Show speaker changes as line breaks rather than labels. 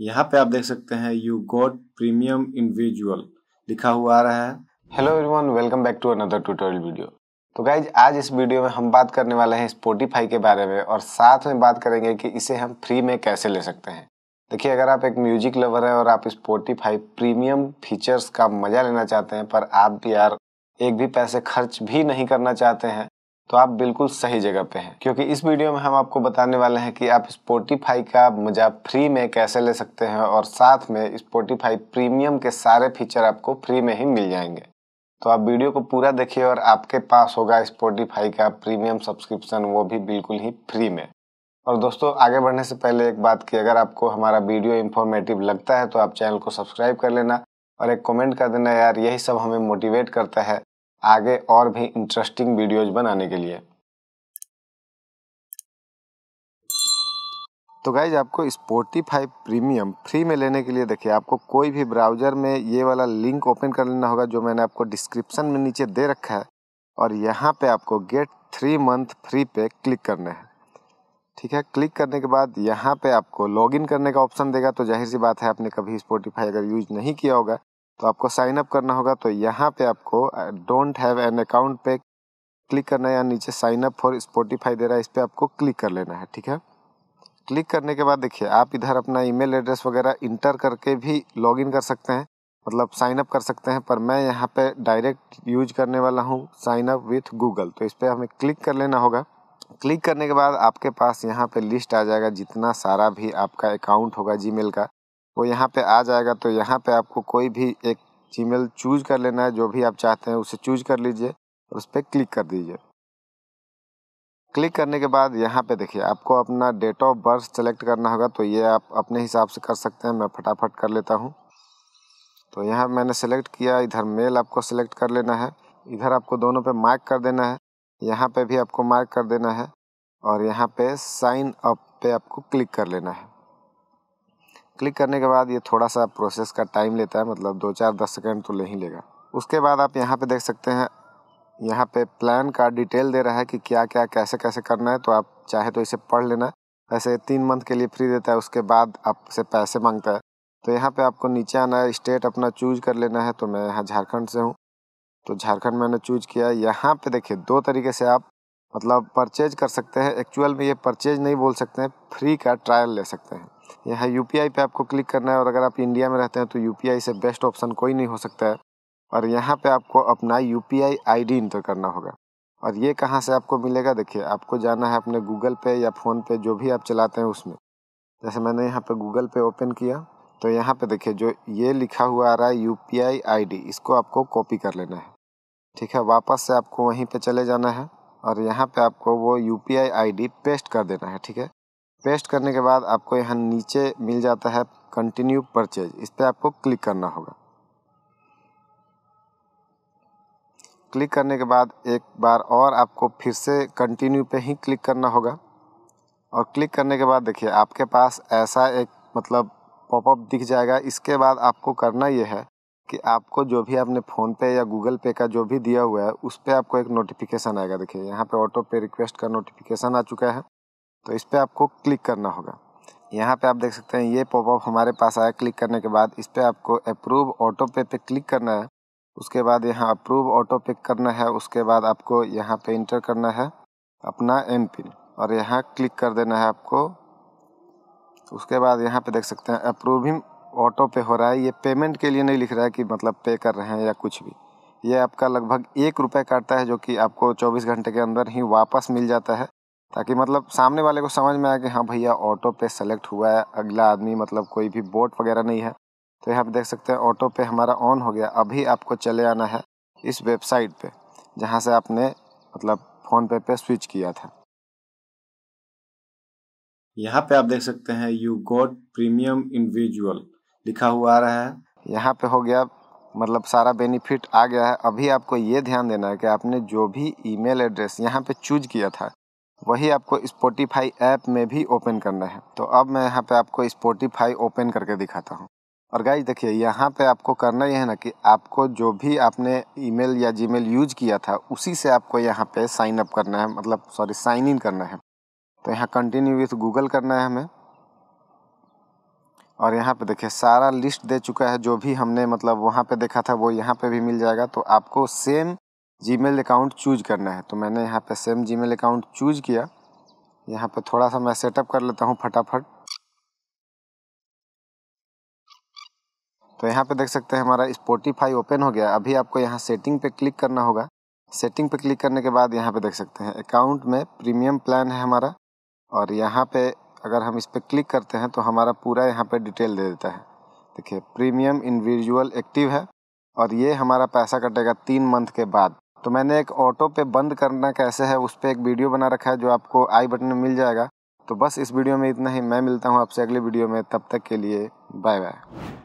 यहाँ पे आप देख सकते हैं यू गोट प्रीमियम इंडिविजुअल लिखा हुआ आ रहा है hello everyone welcome back to another tutorial video तो गाइज आज इस वीडियो में हम बात करने वाले हैं स्पोटिफाई के बारे में और साथ में बात करेंगे कि इसे हम फ्री में कैसे ले सकते हैं देखिए अगर आप एक म्यूजिक लवर हैं और आप स्पोटिफाई प्रीमियम फीचर्स का मज़ा लेना चाहते हैं पर आप भी यार एक भी पैसे खर्च भी नहीं करना चाहते हैं तो आप बिल्कुल सही जगह पे हैं क्योंकि इस वीडियो में हम आपको बताने वाले हैं कि आप स्पोटिफाई का मज़ा फ्री में कैसे ले सकते हैं और साथ में स्पोटिफाई प्रीमियम के सारे फीचर आपको फ्री में ही मिल जाएंगे तो आप वीडियो को पूरा देखिए और आपके पास होगा स्पोटिफाई का प्रीमियम सब्सक्रिप्शन वो भी बिल्कुल ही फ्री में और दोस्तों आगे बढ़ने से पहले एक बात की अगर आपको हमारा वीडियो इन्फॉर्मेटिव लगता है तो आप चैनल को सब्सक्राइब कर लेना और एक कमेंट कर देना यार यही सब हमें मोटिवेट करता है आगे और भी इंटरेस्टिंग वीडियोज बनाने के लिए तो गाइज आपको स्पोटीफाई प्रीमियम फ्री में लेने के लिए देखिए आपको कोई भी ब्राउज़र में ये वाला लिंक ओपन कर लेना होगा जो मैंने आपको डिस्क्रिप्शन में नीचे दे रखा है और यहाँ पे आपको गेट थ्री मंथ फ्री पे क्लिक करना है ठीक है क्लिक करने के बाद यहाँ पे आपको लॉगिन करने का ऑप्शन देगा तो जाहिर सी बात है आपने कभी स्पोटीफाई अगर यूज नहीं किया होगा तो आपको साइन अप करना होगा तो यहाँ पे आपको डोंट हैव एन अकाउंट पे क्लिक करना है या नीचे साइन अप फॉर स्पोटिफाई दे रहा है इस पर आपको क्लिक कर लेना है ठीक है क्लिक करने के बाद देखिए आप इधर अपना ईमेल एड्रेस वगैरह इंटर करके भी लॉगिन कर सकते हैं मतलब साइन अप कर सकते हैं पर मैं यहाँ पे डायरेक्ट यूज करने वाला हूँ साइन अप विथ गूगल तो इस पर हमें क्लिक कर लेना होगा क्लिक करने के बाद आपके पास यहाँ पे लिस्ट आ जाएगा जितना सारा भी आपका अकाउंट होगा जी का वो यहाँ पे आ जाएगा तो यहाँ पे आपको कोई भी एक जीमेल चूज कर लेना है जो भी आप चाहते हैं उसे चूज कर लीजिए और उस पर क्लिक कर दीजिए क्लिक करने के बाद यहाँ पे देखिए आपको अपना डेट ऑफ बर्थ सेलेक्ट करना होगा तो ये आप अपने हिसाब से कर सकते हैं मैं फटाफट कर लेता हूँ तो यहाँ मैंने सेलेक्ट किया इधर मेल आपको सेलेक्ट कर लेना है इधर आपको दोनों पे मार्क कर देना है यहाँ पे भी आपको मार्क कर देना है और यहाँ पे साइन अप पे आपको क्लिक कर लेना है क्लिक करने के बाद ये थोड़ा सा प्रोसेस का टाइम लेता है मतलब दो चार दस सेकेंड तो ले ही लेगा उसके बाद आप यहाँ पे देख सकते हैं यहाँ पे प्लान का डिटेल दे रहा है कि क्या क्या कैसे कैसे करना है तो आप चाहे तो इसे पढ़ लेना वैसे तीन मंथ के लिए फ्री देता है उसके बाद आपसे पैसे मांगता है तो यहाँ पे आपको नीचे आना है स्टेट अपना चूज कर लेना है तो मैं यहाँ झारखंड से हूँ तो झारखंड मैंने चूज किया यहाँ पे देखिए दो तरीके से आप मतलब परचेज कर सकते हैं एक्चुअल में ये परचेज नहीं बोल सकते हैं फ्री का ट्रायल ले सकते हैं यहाँ यू पी पे आपको क्लिक करना है और अगर आप इंडिया में रहते हैं तो यू से बेस्ट ऑप्शन कोई नहीं हो सकता है और यहाँ पे आपको अपना यू पी आई इंटर करना होगा और ये कहाँ से आपको मिलेगा देखिए आपको जाना है अपने गूगल पे या फ़ोन पे जो भी आप चलाते हैं उसमें जैसे मैंने यहाँ पे गूगल पे ओपन किया तो यहाँ पे देखिए जो ये लिखा हुआ आ रहा है यू पी आई इसको आपको कॉपी कर लेना है ठीक है वापस से आपको वहीं पे चले जाना है और यहाँ पे आपको वो यू पी आई पेस्ट कर देना है ठीक है पेस्ट करने के बाद आपको यहाँ नीचे मिल जाता है कंटिन्यू परचेज इस पर आपको क्लिक करना होगा क्लिक करने के बाद एक बार और आपको फिर से कंटिन्यू पे ही क्लिक करना होगा और क्लिक करने के बाद देखिए आपके पास ऐसा एक मतलब पॉपअप दिख जाएगा इसके बाद आपको करना यह है कि आपको जो भी आपने फ़ोनपे या गूगल पे का जो भी दिया हुआ है उस पर आपको एक नोटिफिकेशन आएगा देखिए यहाँ पे ऑटो पे रिक्वेस्ट का नोटिफिकेशन आ चुका है तो इस पर आपको क्लिक करना होगा यहाँ पे आप देख सकते हैं ये पॉपअप हमारे पास आया क्लिक करने के बाद इस पर आपको अप्रूव ऑटो पे पे क्लिक करना है उसके बाद यहाँ अप्रूव ऑटो पे करना है उसके बाद आपको यहाँ पे इंटर करना है अपना एम पिन और यहाँ क्लिक कर देना है आपको उसके बाद यहाँ पे देख सकते हैं अप्रूविंग ऑटो पे हो रहा है ये पेमेंट के लिए नहीं लिख रहा है कि मतलब पे कर रहे हैं या कुछ भी ये आपका लगभग एक रुपये काटता है जो कि आपको चौबीस घंटे के अंदर ही वापस मिल जाता है ताकि मतलब सामने वाले को समझ में आए कि हाँ भैया ऑटो पे सेलेक्ट हुआ है अगला आदमी मतलब कोई भी बोट वगैरह नहीं है तो यहाँ पर देख सकते हैं ऑटो पे हमारा ऑन हो गया अभी आपको चले आना है इस वेबसाइट पे जहाँ से आपने मतलब फ़ोन पे पे स्विच किया था यहाँ पे आप देख सकते हैं यू गोट प्रीमियम इंडिविजुअल लिखा हुआ आ रहा है यहाँ पे हो गया मतलब सारा बेनिफिट आ गया है अभी आपको ये ध्यान देना है कि आपने जो भी ईमेल एड्रेस यहाँ पे चूज किया था वही आपको स्पोटीफाई ऐप में भी ओपन करना है तो अब मैं यहाँ पे आपको स्पोटीफाई ओपन करके दिखाता हूँ और गाइज देखिए यहाँ पे आपको करना यह है ना कि आपको जो भी आपने ईमेल या जीमेल यूज किया था उसी से आपको यहाँ पे साइन अप करना है मतलब सॉरी साइन इन करना है तो यहाँ कंटिन्यू विथ गूगल करना है हमें और यहाँ पे देखिए सारा लिस्ट दे चुका है जो भी हमने मतलब वहाँ पे देखा था वो यहाँ पे भी मिल जाएगा तो आपको सेम जी अकाउंट चूज करना है तो मैंने यहाँ पे सेम जी अकाउंट चूज किया यहाँ पे थोड़ा सा मैं सेटअप कर लेता हूँ फटाफट तो यहाँ पे देख सकते हैं हमारा स्पोटीफाई ओपन हो गया अभी आपको यहाँ सेटिंग पे क्लिक करना होगा सेटिंग पे क्लिक करने के बाद यहाँ पे देख सकते हैं अकाउंट में प्रीमियम प्लान है हमारा और यहाँ पे अगर हम इस पर क्लिक करते हैं तो हमारा पूरा यहाँ पे डिटेल दे देता है देखिए प्रीमियम इंडिविजुअल एक्टिव है और ये हमारा पैसा कटेगा तीन मंथ के बाद तो मैंने एक ऑटो पे बंद करना कैसे है उस पर एक वीडियो बना रखा है जो आपको आई बटन में मिल जाएगा तो बस इस वीडियो में इतना ही मैं मिलता हूँ आपसे अगले वीडियो में तब तक के लिए बाय बाय